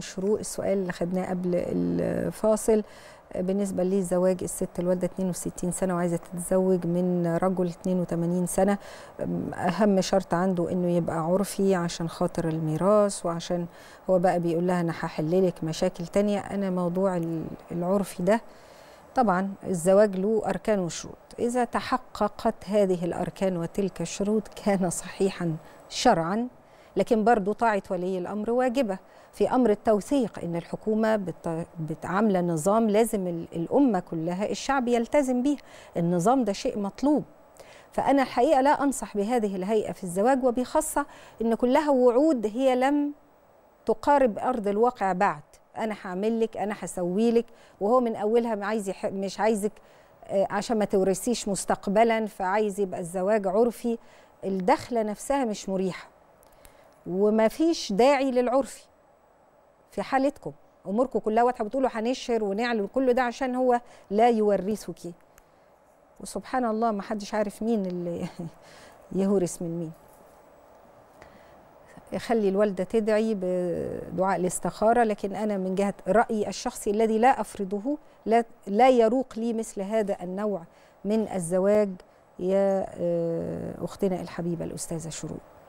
حكم الشروق السؤال اللي خدناه قبل الفاصل بالنسبه لزواج الست الوالده 62 سنه وعايزه تتزوج من رجل 82 سنه اهم شرط عنده انه يبقى عرفي عشان خاطر الميراث وعشان هو بقى بيقول لها انا هحللك مشاكل تانية انا موضوع العرفي ده طبعا الزواج له اركان وشروط اذا تحققت هذه الاركان وتلك الشروط كان صحيحا شرعا لكن برضو طاعة ولي الأمر واجبة في أمر التوثيق إن الحكومة عاملة نظام لازم الأمة كلها الشعب يلتزم به النظام ده شيء مطلوب فأنا الحقيقة لا أنصح بهذه الهيئة في الزواج وبخاصة إن كلها وعود هي لم تقارب أرض الواقع بعد أنا هعمل لك أنا هسوي لك وهو من أولها عايز مش عايزك آه، عشان ما تورثيش مستقبلا فعايز يبقى الزواج عرفي الدخلة نفسها مش مريحة وما فيش داعي للعرفي في حالتكم اموركم كلها واضحه بتقولوا هنشهر ونعلن كل ده عشان هو لا يورثك وسبحان الله ما حدش عارف مين اللي يهورس من مين يخلي الوالده تدعي بدعاء الاستخاره لكن انا من جهه رايي الشخصي الذي لا افرضه لا لا يروق لي مثل هذا النوع من الزواج يا آه، اختنا الحبيبه الاستاذه شروق